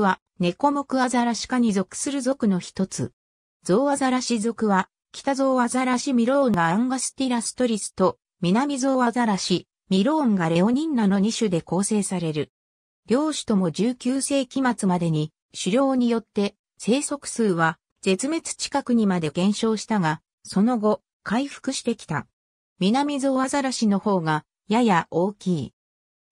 は、猫コアザラシ科に属する属の一つ。ゾウアザラシ属は、北ゾウアザラシミローンがアンガスティラストリスと、南ゾウアザラシ、ミローンがレオニンナの2種で構成される。両種とも19世紀末までに、狩猟によって、生息数は、絶滅近くにまで減少したが、その後、回復してきた。南ゾウアザラシの方が、やや大きい。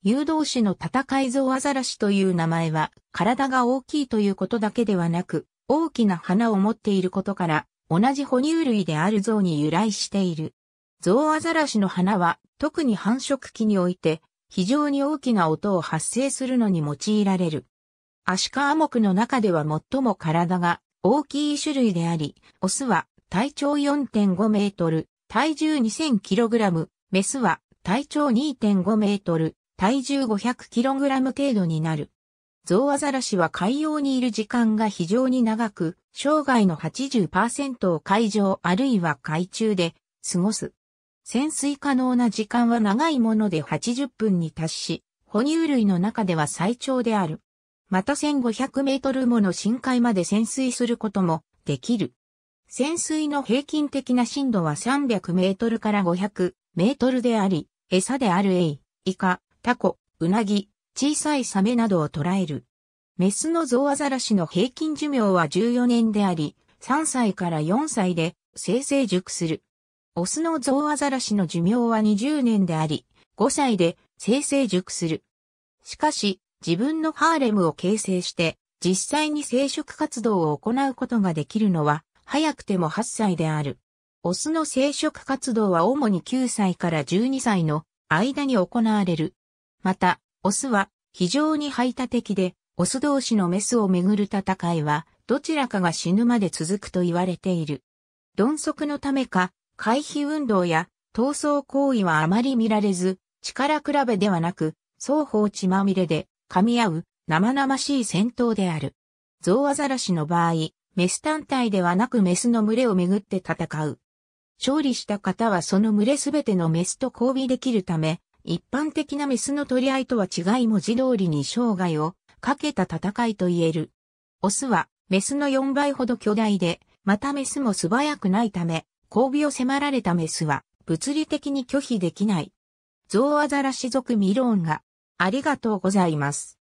誘導士の戦いゾウアザラシという名前は、体が大きいということだけではなく、大きな花を持っていることから、同じ哺乳類であるゾウに由来している。ゾウアザラシの花は、特に繁殖期において、非常に大きな音を発生するのに用いられる。アシカアモクの中では最も体が大きい種類であり、オスは体長4.5メートル、体重 2000kg、メスは体長2.5メートル、体重 500kg 程度になる。ゾウアザラシは海洋にいる時間が非常に長く、生涯の80%を海上あるいは海中で過ごす。潜水可能な時間は長いもので80分に達し、哺乳類の中では最長である。また1500メートルもの深海まで潜水することもできる。潜水の平均的な深度は300メートルから500メートルであり、餌であるエイ、イカ、タコ、ウナギ、小さいサメなどを捕らえる。メスのゾウアザラシの平均寿命は14年であり、3歳から4歳で生成熟する。オスのゾウアザラシの寿命は20年であり、5歳で生成熟する。しかし、自分のハーレムを形成して、実際に生殖活動を行うことができるのは、早くても8歳である。オスの生殖活動は主に9歳から12歳の間に行われる。また、オスは非常に排他的で、オス同士のメスをめぐる戦いは、どちらかが死ぬまで続くと言われている。鈍足のためか、回避運動や闘争行為はあまり見られず、力比べではなく、双方血まみれで噛み合う生々しい戦闘である。ゾウアザラシの場合、メス単体ではなくメスの群れをめぐって戦う。勝利した方はその群れすべてのメスと交尾できるため、一般的なメスの取り合いとは違い文字通りに生涯をかけた戦いと言える。オスはメスの4倍ほど巨大で、またメスも素早くないため、交尾を迫られたメスは物理的に拒否できない。ゾウアザラシ族ミローンがありがとうございます。